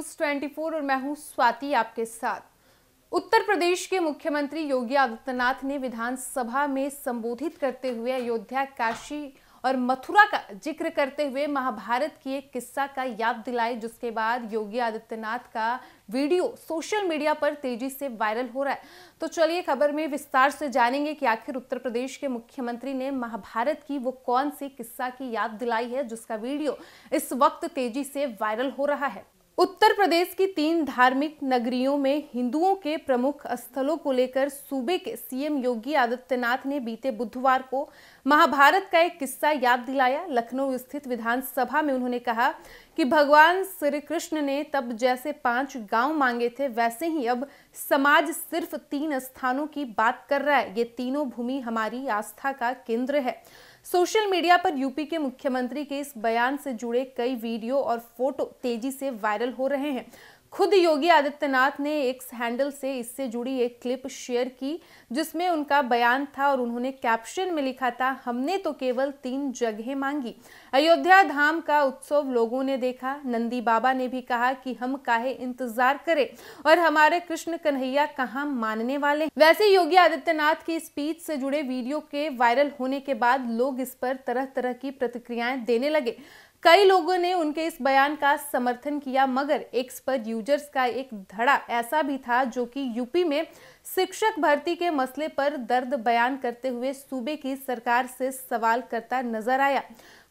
news 24 और मैं हूं स्वाति आपके साथ उत्तर प्रदेश के मुख्यमंत्री योगी आदित्यनाथ ने विधानसभा में संबोधित करते हुए अयोध्या काशी और मथुरा का जिक्र करते हुए महाभारत की एक किस्सा का याद दिलाई जिसके बाद योगी आदित्यनाथ का वीडियो सोशल मीडिया पर तेजी से वायरल हो रहा है तो चलिए खबर में विस्तार से जानेंगे कि आखिर उत्तर प्रदेश के मुख्यमंत्री ने महाभारत की वो कौन सी किस्सा की याद दिलाई है जिसका वीडियो इस वक्त तेजी से वायरल हो रहा है उत्तर प्रदेश की तीन धार्मिक नगरियों में हिंदुओं के प्रमुख स्थलों को लेकर सूबे के सीएम योगी आदित्यनाथ ने बीते बुधवार को महाभारत का एक किस्सा याद दिलाया लखनऊ स्थित विधानसभा में उन्होंने कहा कि भगवान श्री कृष्ण ने तब जैसे पांच गांव मांगे थे वैसे ही अब समाज सिर्फ तीन स्थानों की बात कर रहा है ये तीनों भूमि हमारी आस्था का केंद्र है सोशल मीडिया पर यूपी के मुख्यमंत्री के इस बयान से जुड़े कई वीडियो और फोटो तेजी से वायरल हो रहे हैं खुद योगी आदित्यनाथ ने एक हैंडल से इससे जुड़ी एक क्लिप शेयर की जिसमें उनका बयान था और उन्होंने कैप्शन में लिखा था हमने तो केवल तीन जगह मांगी अयोध्या धाम का उत्सव लोगों ने देखा नंदी बाबा ने भी कहा कि हम काहे इंतजार करें और हमारे कृष्ण कन्हैया कहाँ मानने वाले वैसे योगी आदित्यनाथ की स्पीच से जुड़े वीडियो के वायरल होने के बाद लोग इस पर तरह तरह की प्रतिक्रियाएं देने लगे कई लोगों ने उनके इस बयान का समर्थन किया मगर एक्स पर यूजर्स का एक धड़ा ऐसा भी था जो कि यूपी में शिक्षक भर्ती के मसले पर दर्द बयान करते हुए सूबे की सरकार से सवाल करता नजर आया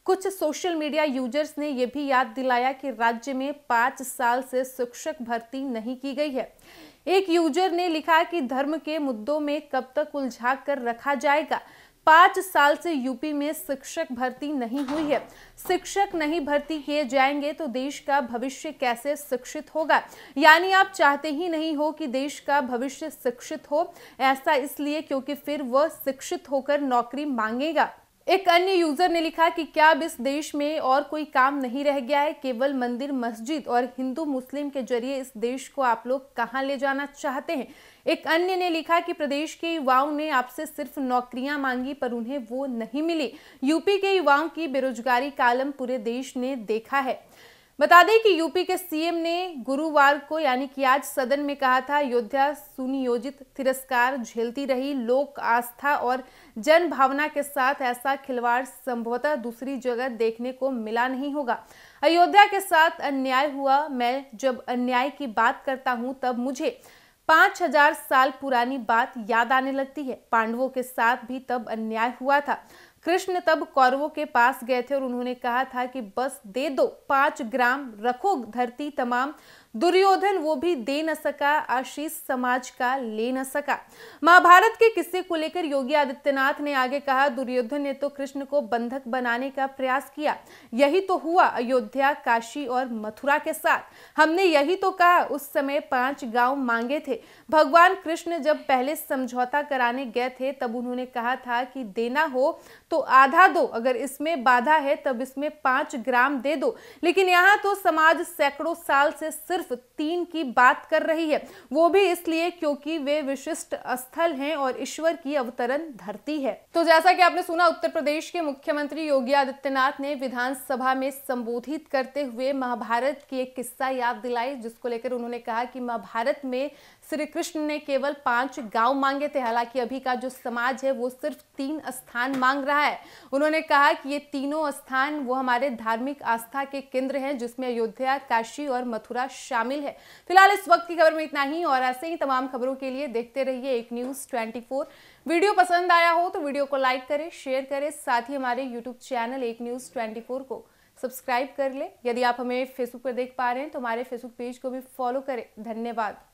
कुछ सोशल मीडिया यूजर्स ने यह भी याद दिलाया कि राज्य में पांच साल से शिक्षक भर्ती नहीं की गई है एक यूजर ने लिखा कि धर्म के मुद्दों में कब तक उलझा कर रखा जाएगा पांच साल से यूपी में शिक्षक भर्ती नहीं हुई है शिक्षक नहीं भर्ती किए जाएंगे तो देश का भविष्य कैसे शिक्षित होगा यानी आप चाहते ही नहीं हो कि देश का भविष्य शिक्षित हो ऐसा इसलिए क्योंकि फिर वह शिक्षित होकर नौकरी मांगेगा एक अन्य यूजर ने लिखा कि क्या अब इस देश में और कोई काम नहीं रह गया है केवल मंदिर मस्जिद और हिंदू मुस्लिम के जरिए इस देश को आप लोग कहाँ ले जाना चाहते हैं एक अन्य ने लिखा कि प्रदेश के युवाओं ने आपसे सिर्फ नौकरियां मांगी पर उन्हें वो नहीं मिली यूपी के युवाओं की बेरोजगारी कालम पूरे देश ने देखा है बता दें कि यूपी के सीएम ने गुरुवार को यानी कि आज सदन में कहा था अयोध्या सुनियोजित तिरस्कार झेलती रही लोक आस्था और जन भावना के साथ ऐसा खिलवाड़ संभवतः दूसरी जगह देखने को मिला नहीं होगा अयोध्या के साथ अन्याय हुआ मैं जब अन्याय की बात करता हूं तब मुझे पांच हजार साल पुरानी बात याद आने लगती है पांडवों के साथ भी तब अन्याय हुआ था कृष्ण तब कौरवों के पास गए थे और उन्होंने कहा था कि बस दे दो पांच ग्राम रखो धरती तमाम दुर्योधन वो भी दे न सका आशीष समाज का ले न सका महाभारत के किस्से को लेकर योगी आदित्यनाथ ने आगे कहा दुर्योधन ने तो कृष्ण को बंधक बनाने का प्रयास किया यही तो हुआ अयोध्या काशी और मथुरा के साथ हमने यही तो कहा उस समय पांच गांव मांगे थे भगवान कृष्ण जब पहले समझौता कराने गए थे तब उन्होंने कहा था कि देना हो तो आधा दो अगर इसमें बाधा है तब इसमें पांच ग्राम दे दो लेकिन यहाँ तो समाज सैकड़ों साल से सिर्फ तीन की बात कर रही है वो भी इसलिए क्योंकि वे विशिष्ट स्थल हैं और ईश्वर की अवतरण धरती है तो जैसा कि आपने सुना उत्तर प्रदेश के मुख्यमंत्री योगी आदित्यनाथ ने विधानसभा में संबोधित करते हुए महाभारत की एक किस्सा याद दिलाई जिसको लेकर उन्होंने कहा कि महाभारत में श्री कृष्ण ने केवल पांच गांव मांगे थे हालांकि अभी का जो समाज है वो सिर्फ तीन स्थान मांग रहा है उन्होंने कहा कि ये तीनों स्थान वो हमारे धार्मिक आस्था के केंद्र हैं जिसमें अयोध्या काशी और मथुरा शामिल है फिलहाल इस वक्त की खबर में इतना ही और ऐसे ही तमाम खबरों के लिए देखते रहिए एक न्यूज ट्वेंटी वीडियो पसंद आया हो तो वीडियो को लाइक करें शेयर करें साथ ही हमारे यूट्यूब चैनल एक न्यूज़ ट्वेंटी को सब्सक्राइब कर ले यदि आप हमें फेसबुक पर देख पा रहे हैं तो हमारे फेसबुक पेज को भी फॉलो करें धन्यवाद